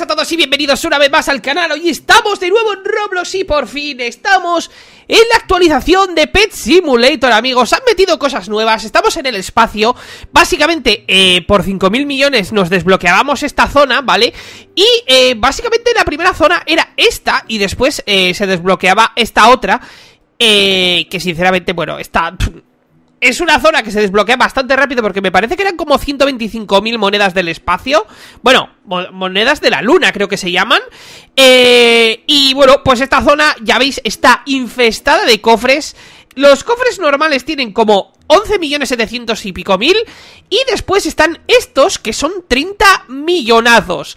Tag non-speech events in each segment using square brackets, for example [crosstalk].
a todos y bienvenidos una vez más al canal Hoy estamos de nuevo en Roblox y por fin estamos en la actualización de Pet Simulator, amigos Han metido cosas nuevas, estamos en el espacio Básicamente, eh, por 5.000 millones nos desbloqueábamos esta zona, ¿vale? Y eh, básicamente la primera zona era esta y después eh, se desbloqueaba esta otra Que sinceramente, bueno, está es una zona que se desbloquea bastante rápido porque me parece que eran como 125.000 monedas del espacio. Bueno, monedas de la luna creo que se llaman. Eh, y bueno, pues esta zona, ya veis, está infestada de cofres. Los cofres normales tienen como 11 y pico mil. Y después están estos que son 30 millonazos.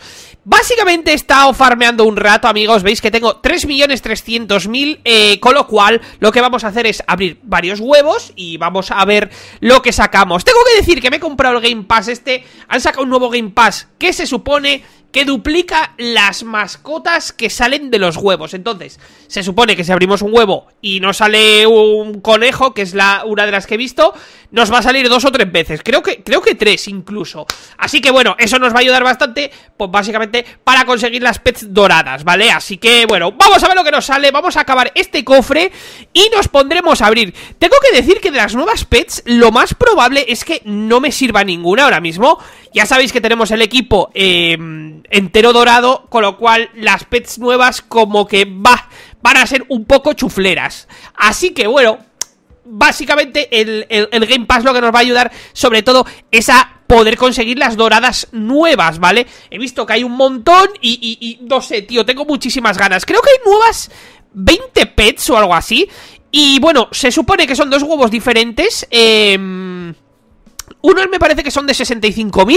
Básicamente he estado farmeando un rato, amigos Veis que tengo 3.300.000 eh, Con lo cual, lo que vamos a hacer es Abrir varios huevos y vamos a ver Lo que sacamos, tengo que decir que me he comprado El Game Pass este, han sacado un nuevo Game Pass que se supone que duplica las mascotas que salen de los huevos. Entonces, se supone que si abrimos un huevo y nos sale un conejo, que es la, una de las que he visto, nos va a salir dos o tres veces. Creo que, creo que tres incluso. Así que bueno, eso nos va a ayudar bastante, pues básicamente para conseguir las pets doradas, ¿vale? Así que bueno, vamos a ver lo que nos sale. Vamos a acabar este cofre y nos pondremos a abrir. Tengo que decir que de las nuevas pets, lo más probable es que no me sirva ninguna ahora mismo. Ya sabéis que tenemos el equipo... Eh, entero dorado, con lo cual las pets nuevas como que va, van a ser un poco chufleras. Así que bueno, básicamente el, Game Pass lo que nos va a ayudar sobre todo es a poder conseguir las doradas nuevas, ¿vale? He visto que hay un montón y, no sé, tío, tengo muchísimas ganas. Creo que hay nuevas 20 pets o algo así. Y bueno, se supone que son dos huevos diferentes. Eh, me parece que son de 65.000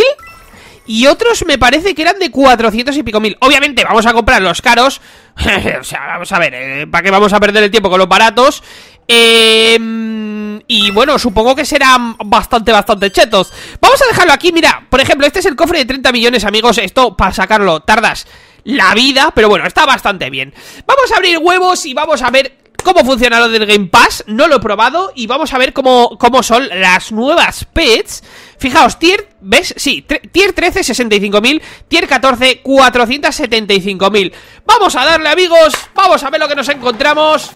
y otros me parece que eran de 400 y pico mil. Obviamente vamos a comprar los caros, [laughs] o sea, vamos a ver, eh, ¿para qué vamos a perder el tiempo con los baratos? Em, y bueno, supongo que serán bastante, bastante chetos. Vamos a dejarlo aquí, mira, por ejemplo, este es el cofre de 30 millones, amigos, esto para sacarlo tardas la vida, pero bueno, está bastante bien. Vamos a abrir huevos y vamos a ver cómo funciona lo del Game Pass, no lo he probado y vamos a ver cómo, cómo son las nuevas pets. Fijaos, tier, ¿ves? Sí, tier 13, 65.000, tier 14, 475.000. Vamos a darle, amigos, vamos a ver lo que nos encontramos.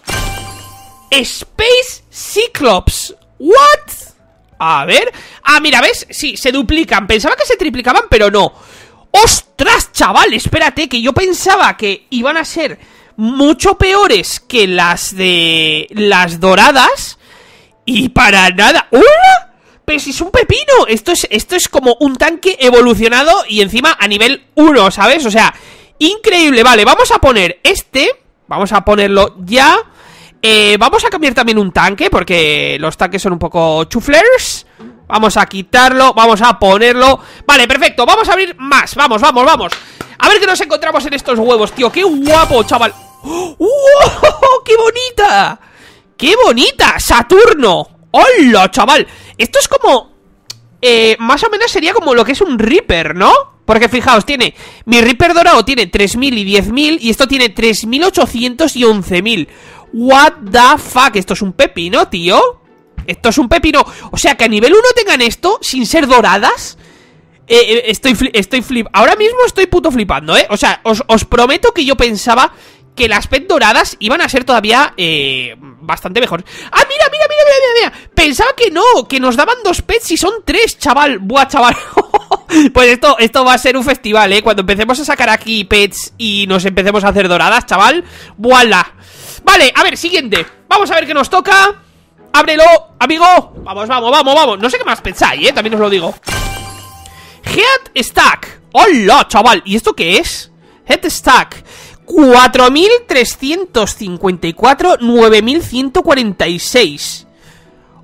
Space Cyclops. ¿What? A ver. Ah, mira, ¿ves? Sí, se duplican. Pensaba que se triplicaban, pero no. ¡Ostras, chaval! Espérate, que yo pensaba que iban a ser mucho peores que las de las doradas y para nada. ¡Hola! Pero si es un pepino, esto es, esto es como un tanque evolucionado y encima a nivel 1, ¿sabes? O sea, increíble. Vale, vamos a poner este, vamos a ponerlo ya. Eh, vamos a cambiar también un tanque porque los tanques son un poco chuflers. Vamos a quitarlo, vamos a ponerlo Vale, perfecto, vamos a abrir más Vamos, vamos, vamos A ver qué nos encontramos en estos huevos, tío Qué guapo, chaval ¡Oh! ¡Wow! ¡Qué bonita! ¡Qué bonita! ¡Saturno! ¡Hola, chaval! Esto es como... Eh, más o menos sería como lo que es un Reaper, ¿no? Porque fijaos, tiene... Mi Reaper dorado tiene 3.000 y 10.000 y esto tiene 3.811.000 y What the fuck? Esto es un pepino, tío. Esto es un pepino. O sea, que a nivel 1 tengan esto sin ser doradas... Eh, eh, estoy, flip, estoy flip. Ahora mismo estoy puto flipando, ¿eh? O sea, os prometo que yo pensaba que las pet doradas iban a ser todavía eh, bastante mejor ¡Ah, mira, mira, mira, mira, mira, Pensaba que no, que nos daban dos pets y son tres, chaval. Buah, chaval. [laughs] pues esto, esto va a ser un festival, ¿eh? Cuando empecemos a sacar aquí pets y nos empecemos a hacer doradas, chaval. ¡Voilà! Vale, a ver, siguiente. Vamos a ver qué nos toca. ¡Ábrelo, amigo! Vamos, vamos, vamos, vamos. No sé qué más hay, ¿eh? También os lo digo. Head Stack. ¡Hola, chaval! ¿Y esto qué es? Head Stack. 4.354, 9.146.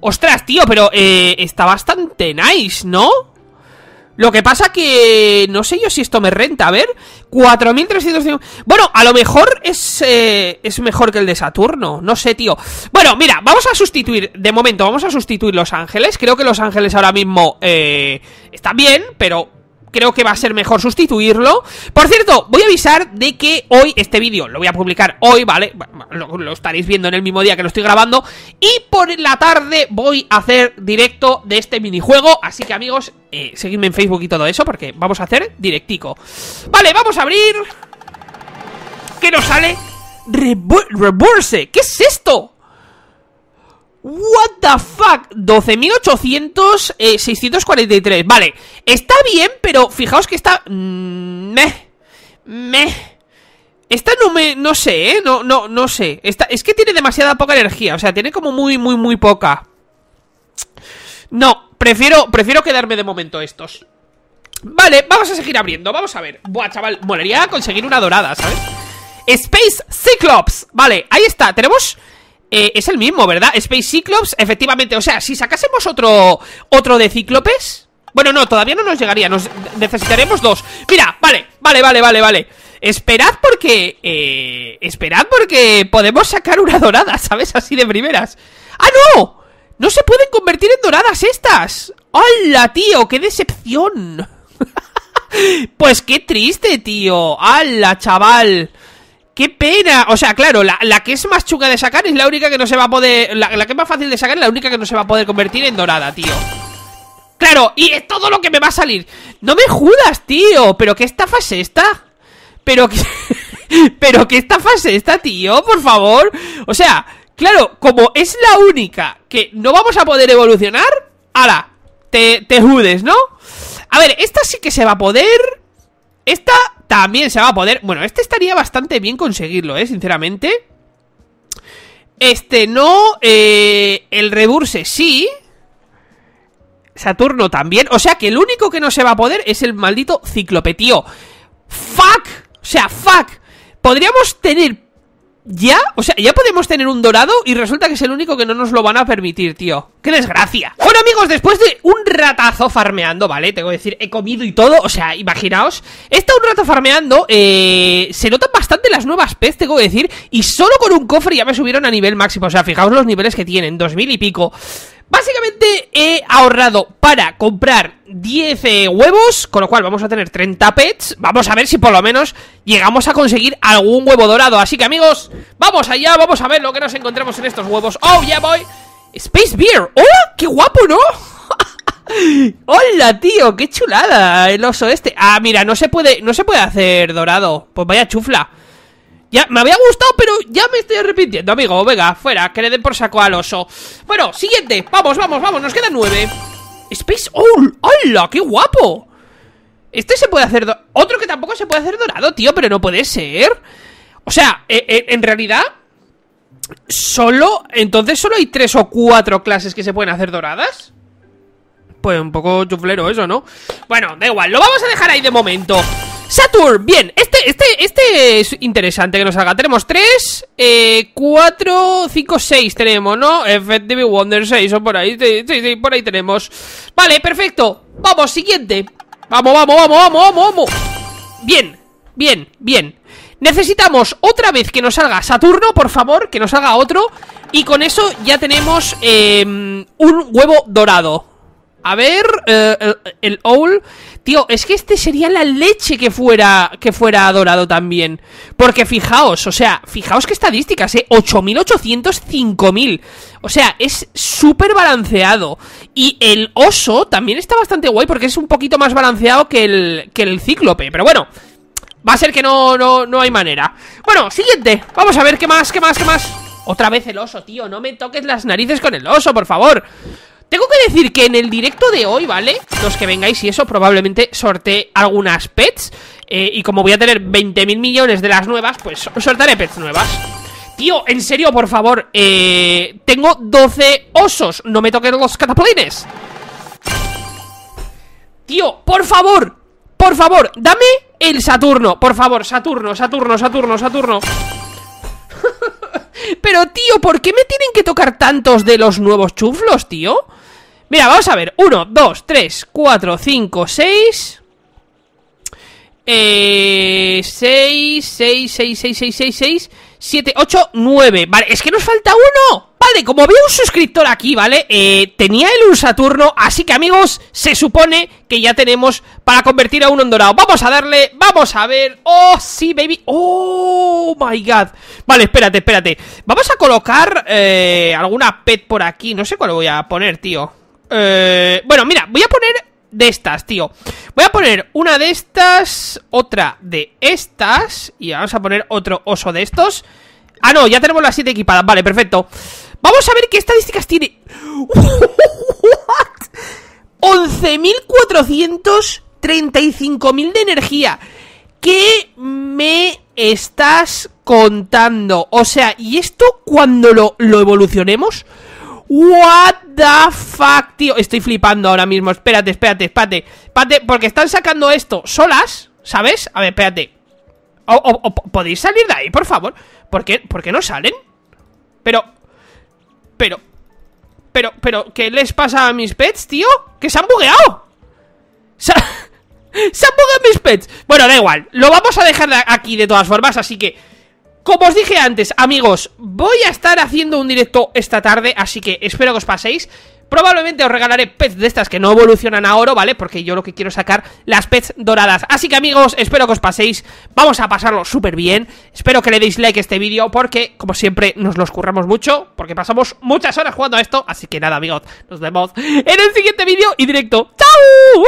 Ostras, tío, pero eh, está bastante nice, ¿no? Lo que pasa que no sé yo si esto me renta, a ver, 4.354. Bueno, a lo mejor es, eh, es mejor que el de Saturno, no sé, tío. Bueno, mira, vamos a sustituir, de momento vamos a sustituir Los Ángeles. Creo que Los Ángeles ahora mismo eh, están está bien, pero creo que va a ser mejor sustituirlo. Por cierto, voy a avisar de que hoy este vídeo lo voy a publicar hoy, ¿vale? Lo, estaréis viendo en el mismo día que lo estoy grabando. Y por la tarde voy a hacer directo de este minijuego. Así que amigos, eh, seguidme en Facebook y todo eso porque vamos a hacer directico. Vale, vamos a abrir... ¿Qué nos sale? reverse Reburse. ¿Qué es esto? What the fuck 12.800 643 eh, Vale, está bien, pero fijaos que está... me, mm, meh Meh Esta no me... No sé, ¿eh? No, no, no sé Es que tiene demasiada poca energía O sea, tiene como muy, muy, muy poca No, prefiero, prefiero quedarme de momento estos Vale, vamos a seguir abriendo Vamos a ver Buah, chaval, molería conseguir una dorada, ¿sabes? Space Cyclops Vale, ahí está Tenemos eh, es el mismo, ¿verdad? Space Cyclops, efectivamente. O sea, si sacásemos otro, otro de Cíclopes... Bueno, no, todavía no nos llegaría. Nos necesitaremos dos. Mira, vale, vale, vale, vale, vale. Esperad porque... Eh, esperad porque podemos sacar una dorada, [laughs] ¿sabes? Así de primeras. ¡Ah, no! No se pueden convertir en doradas estas. ¡Hala, tío! ¡Qué decepción! [laughs] pues qué triste, tío. ¡Hala, chaval! ¡Qué pena! O sea, claro, la, que es más chunga de sacar es la única que no se va a poder... La, que es más fácil de sacar es la única que no se va a poder convertir en dorada, tío. ¡Claro! Y es todo lo que me va a salir. ¡No me judas, tío! ¿Pero qué estafa fase esta? ¿Pero que, [laughs] ¿Pero qué estafa fase esta, tío? Por favor. O sea, claro, como es la única que no vamos a poder evolucionar... ¡Hala! Te, te judes, ¿no? A ver, esta sí que se va a poder... Esta también se va a poder... Bueno, este estaría bastante bien conseguirlo, ¿eh? Sinceramente. Este no. Eh, el reburse sí. Saturno también. O sea que el único que no se va a poder es el maldito ciclopetío. ¡Fuck! O sea, fuck. Podríamos tener ¿Ya? O sea, ya podemos tener un dorado y resulta que es el único que no nos lo van a permitir, tío. ¡Qué desgracia! Bueno, amigos, después de un ratazo farmeando, ¿vale? Tengo que decir, he comido y todo, o sea, imaginaos. He estado un rato farmeando, eh, se notan bastante las nuevas pez, tengo que decir, y solo con un cofre ya me subieron a nivel máximo. O sea, fijaos los niveles que tienen, dos mil y pico. Básicamente he ahorrado para comprar 10 eh, huevos, con lo cual vamos a tener 30 pets. Vamos a ver si por lo menos llegamos a conseguir algún huevo dorado. Así que amigos, vamos allá, vamos a ver lo que nos encontramos en estos huevos. ¡Oh, ya voy! Space Beer. ¡Oh, qué guapo, ¿no? [laughs] ¡Hola, tío! ¡Qué chulada! El oso este. Ah, mira, no se puede, no se puede hacer dorado. Pues vaya chufla. Ya, me había gustado, pero ya me estoy arrepintiendo, amigo. Venga, fuera, que le den por saco al oso. Bueno, siguiente. Vamos, vamos, vamos. Nos quedan nueve. Space Owl. ¡Hala! ¡Qué guapo! Este se puede hacer... Otro que tampoco se puede hacer dorado, tío, pero no puede ser. O sea, e, e, en realidad... Solo... Entonces solo hay tres o cuatro clases que se pueden hacer doradas. Pues un poco chuflero eso, ¿no? Bueno, da igual. Lo vamos a dejar ahí de momento. Saturn, bien, este, este, este es interesante que nos haga. Tenemos 3, 4, 5, 6 tenemos, ¿no? Effective Wonder 6 o por ahí, sí, sí, por ahí tenemos. Vale, perfecto. Vamos, siguiente. Vamos, vamos, vamos, vamos, vamos, vamos. Bien, bien, bien. Necesitamos otra vez que nos salga Saturno, por favor, que nos haga otro. Y con eso ya tenemos em, un huevo dorado. A ver, eh, el, Owl. Tío, es que este sería la leche que fuera, que fuera adorado también. Porque fijaos, o sea, fijaos qué estadísticas, ¿eh? 8.805.000 O sea, es súper balanceado. Y el oso también está bastante guay porque es un poquito más balanceado que el, que el cíclope. Pero bueno, va a ser que no, no, no hay manera. Bueno, siguiente. Vamos a ver qué más, qué más, qué más. Otra vez el oso, tío. No me toques las narices con el oso, por favor. Tengo que decir que en el directo de hoy, ¿vale? Los que vengáis y eso, probablemente sorteé algunas pets eh, Y como voy a tener 20.000 millones de las nuevas, pues sortearé pets nuevas Tío, en serio, por favor eh, Tengo 12 osos No me toquen los cataplines Tío, por favor Por favor, dame el Saturno Por favor, Saturno, Saturno, Saturno, Saturno [laughs] Pero tío, ¿por qué me tienen que tocar tantos de los nuevos chuflos, tío? Mira, vamos a ver. 1, 2, 3, 4, 5, 6. 6, 6, 6, 6, 6, 6, 6, 7, 8, 9. Vale, es que nos falta uno. Vale, como veo un suscriptor aquí, ¿vale? Eh, tenía el un Saturno, así que amigos, se supone que ya tenemos para convertir a uno en dorado. Vamos a darle, vamos a ver. Oh, sí, baby. Oh, my God. Vale, espérate, espérate. Vamos a colocar eh, alguna pet por aquí. No sé cuál voy a poner, tío. Eh, bueno, mira, voy a poner de estas, tío. Voy a poner una de estas, otra de estas. Y vamos a poner otro oso de estos. Ah, no, ya tenemos las 7 equipadas. Vale, perfecto. Vamos a ver qué estadísticas tiene. [laughs] ¿What? 11.435.000 de energía. ¿Qué me estás contando? O sea, ¿y esto cuando lo, evolucionemos? ¿What the tío Estoy flipando ahora mismo, espérate, espérate, espérate porque están sacando esto solas ¿Sabes? A ver, espérate ¿Podéis salir de ahí, por favor? ¿Por qué, no salen? Pero... Pero... Pero, pero, ¿qué les pasa a mis pets, tío? ¡Que se han bugueado! [laughs] se han bugueado mis pets Bueno, da igual, lo vamos a dejar aquí de todas formas Así que, como os dije antes, amigos Voy a estar haciendo un directo esta tarde Así que espero que os paséis Probablemente os regalaré pez de estas que no evolucionan a oro, ¿vale? Porque yo lo que quiero sacar las pez doradas. Así que amigos, espero que os paséis. Vamos a pasarlo súper bien. Espero que le deis like a este vídeo porque, como siempre, nos los curramos mucho. Porque pasamos muchas horas jugando a esto. Así que nada, amigos, nos vemos en el siguiente vídeo y directo. ¡Chao!